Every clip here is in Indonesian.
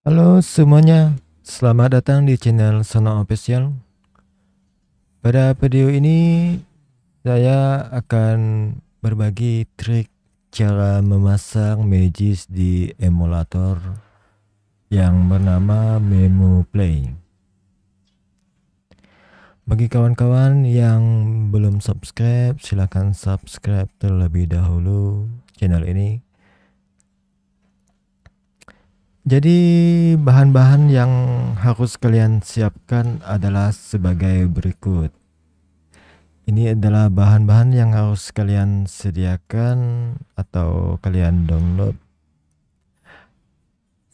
Halo semuanya, selamat datang di channel Sono Official. Pada video ini saya akan berbagi trik cara memasang Magis di emulator yang bernama Memo Play. Bagi kawan-kawan yang belum subscribe, silahkan subscribe terlebih dahulu channel ini jadi bahan-bahan yang harus kalian siapkan adalah sebagai berikut. Ini adalah bahan-bahan yang harus kalian sediakan atau kalian download.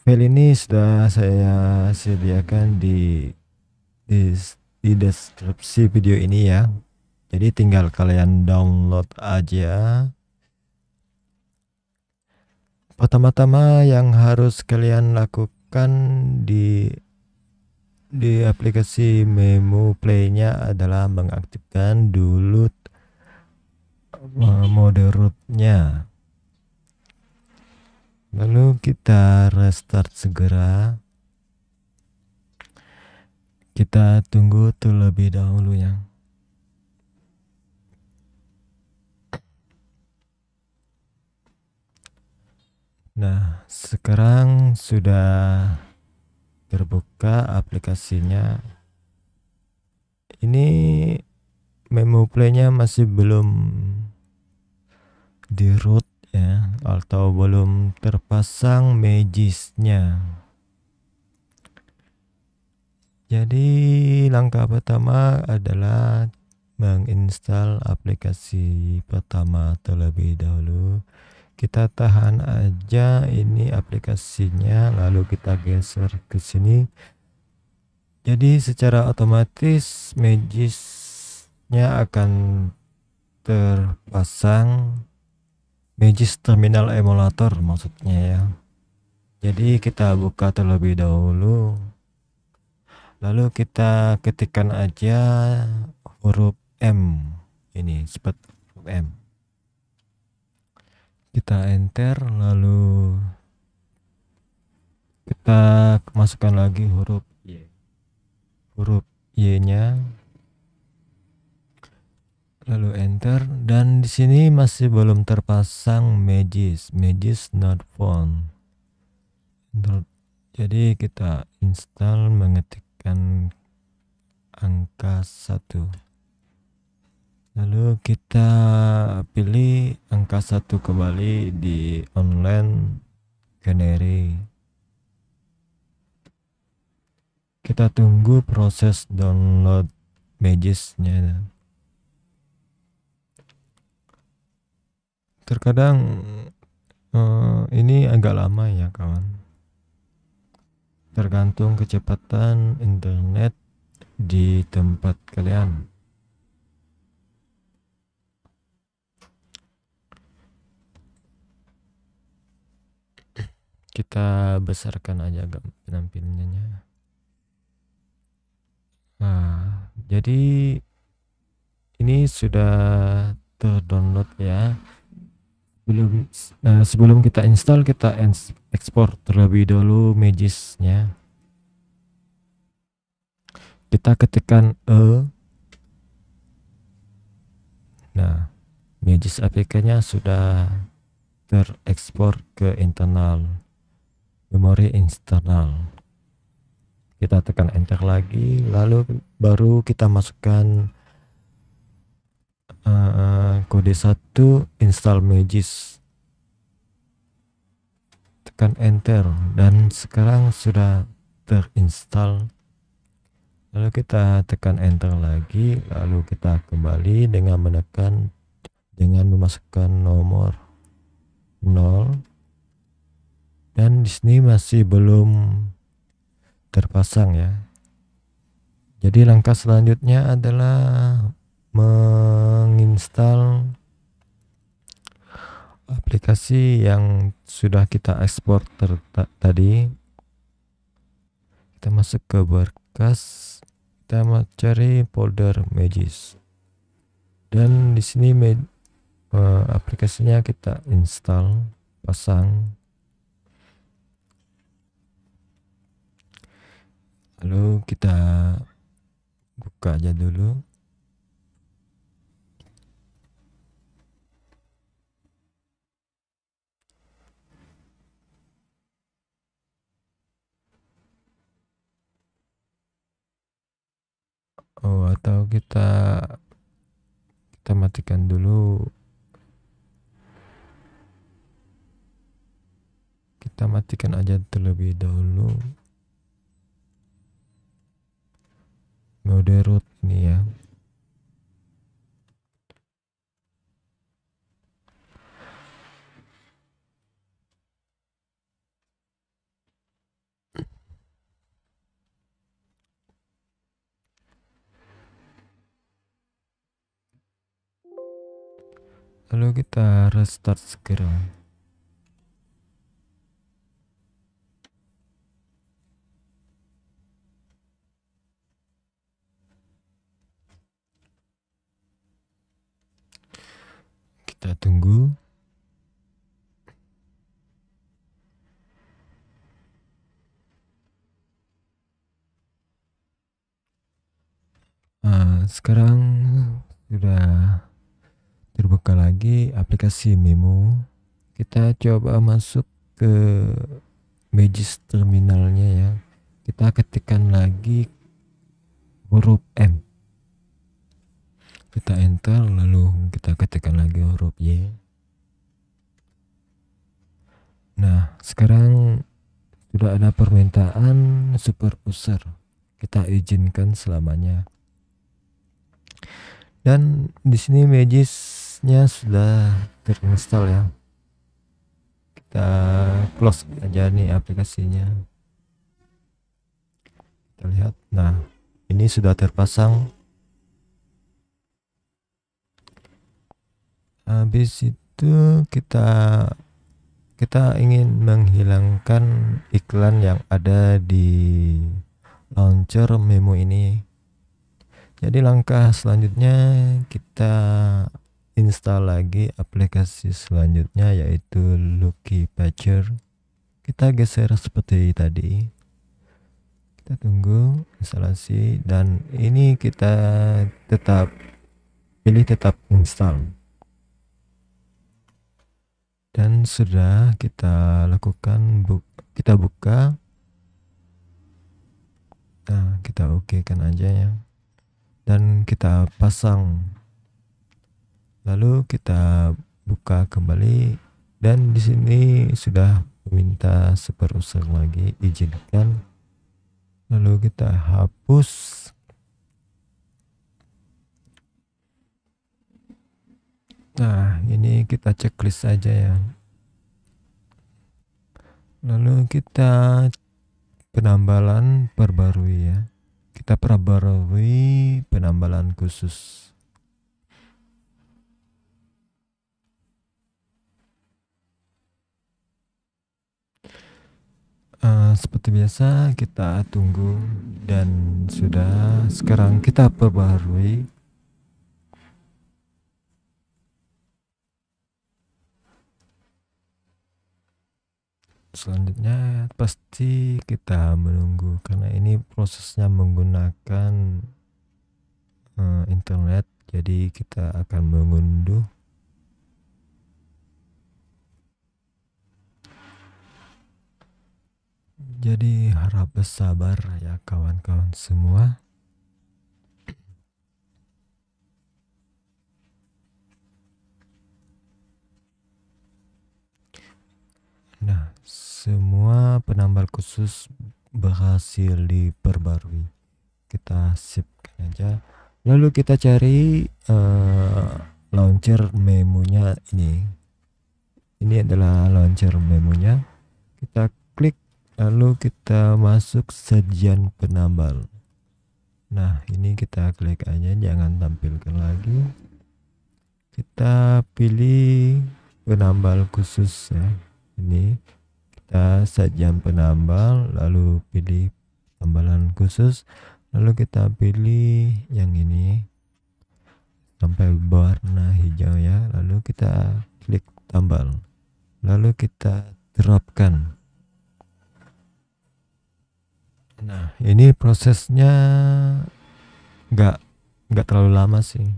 File ini sudah saya sediakan di di, di deskripsi video ini ya. Jadi tinggal kalian download aja pertama-tama yang harus kalian lakukan di di aplikasi Memo playnya adalah mengaktifkan dulu eh, mode rootnya Lalu kita restart segera. Kita tunggu terlebih dahulu yang Nah, sekarang sudah terbuka aplikasinya. Ini memo playnya masih belum di root ya atau belum terpasang magisnya. Jadi langkah pertama adalah menginstal aplikasi pertama terlebih dahulu kita tahan aja ini aplikasinya lalu kita geser ke sini jadi secara otomatis magisnya akan terpasang magis terminal emulator maksudnya ya jadi kita buka terlebih dahulu lalu kita ketikkan aja huruf M ini seperti M kita enter lalu kita masukkan lagi huruf Y huruf Y nya lalu enter dan di sini masih belum terpasang magis magis not found jadi kita install mengetikkan angka 1 Lalu kita pilih angka satu kembali di online canary. Kita tunggu proses download nya Terkadang eh, ini agak lama ya kawan. Tergantung kecepatan internet di tempat kalian. kita besarkan aja agak penampilannya nah jadi ini sudah terdownload ya belum nah, sebelum kita install kita ekspor terlebih dahulu magisnya kita ketikkan e nah magis apk nya sudah terekspor ke internal memori internal kita tekan enter lagi lalu baru kita masukkan uh, kode 1 install magis tekan enter dan sekarang sudah terinstall lalu kita tekan enter lagi lalu kita kembali dengan menekan dengan memasukkan nomor 0 dan di sini masih belum terpasang ya jadi langkah selanjutnya adalah menginstal aplikasi yang sudah kita ekspor tadi kita masuk ke berkas kita cari folder magis dan di sini eh, aplikasinya kita install pasang lalu kita buka aja dulu Oh, atau kita kita matikan dulu. Kita matikan aja terlebih dahulu. mode root nih ya lalu kita restart segera Kita tunggu. Nah, sekarang sudah terbuka lagi aplikasi Memo. Kita coba masuk ke Magis terminalnya ya. Kita ketikkan lagi huruf M kita enter lalu kita ketikkan lagi huruf Y nah sekarang sudah ada permintaan super user kita izinkan selamanya dan di sini magisnya sudah terinstall ya kita close aja nih aplikasinya kita lihat nah ini sudah terpasang habis itu kita kita ingin menghilangkan iklan yang ada di launcher memo ini jadi langkah selanjutnya kita install lagi aplikasi selanjutnya yaitu Lucky Patcher kita geser seperti tadi kita tunggu instalasi dan ini kita tetap pilih tetap install dan sudah kita lakukan bu kita buka nah kita oke kan aja ya dan kita pasang lalu kita buka kembali dan di sini sudah meminta seperusak lagi izinkan lalu kita hapus Nah, ini kita checklist saja ya. Lalu kita penambalan perbarui ya. Kita perbarui penambalan khusus. Uh, seperti biasa kita tunggu dan sudah sekarang kita perbarui selanjutnya pasti kita menunggu karena ini prosesnya menggunakan uh, internet jadi kita akan mengunduh jadi harap bersabar ya kawan-kawan semua semua penambal khusus berhasil diperbarui kita sipkan aja lalu kita cari uh, launcher memonya ini ini adalah launcher memonya kita klik lalu kita masuk sajian penambal nah ini kita klik aja jangan tampilkan lagi kita pilih penambal khusus ya ini kita jam penambal lalu pilih tambalan khusus lalu kita pilih yang ini sampai warna hijau ya lalu kita klik tambal lalu kita terapkan nah ini prosesnya nggak nggak terlalu lama sih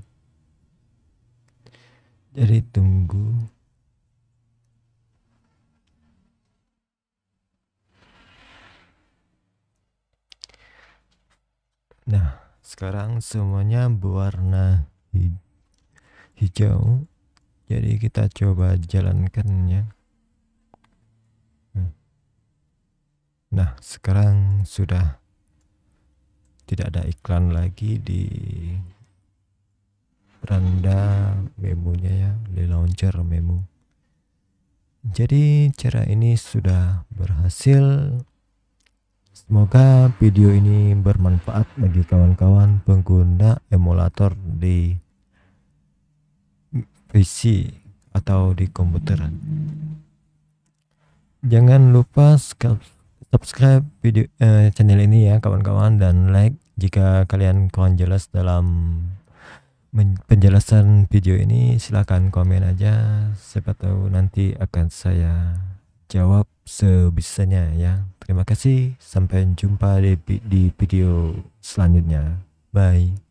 jadi tunggu Nah, sekarang semuanya berwarna hijau. Jadi kita coba jalankan ya. Hmm. Nah, sekarang sudah tidak ada iklan lagi di beranda memunya ya, di launcher memu. Jadi cara ini sudah berhasil Semoga video ini bermanfaat bagi kawan-kawan pengguna emulator di PC atau di komputer. Jangan lupa subscribe video eh, channel ini ya kawan-kawan dan like jika kalian kurang jelas dalam penjelasan video ini silahkan komen aja siapa tahu nanti akan saya jawab sebisanya ya Terima kasih, sampai jumpa di, video selanjutnya. Bye.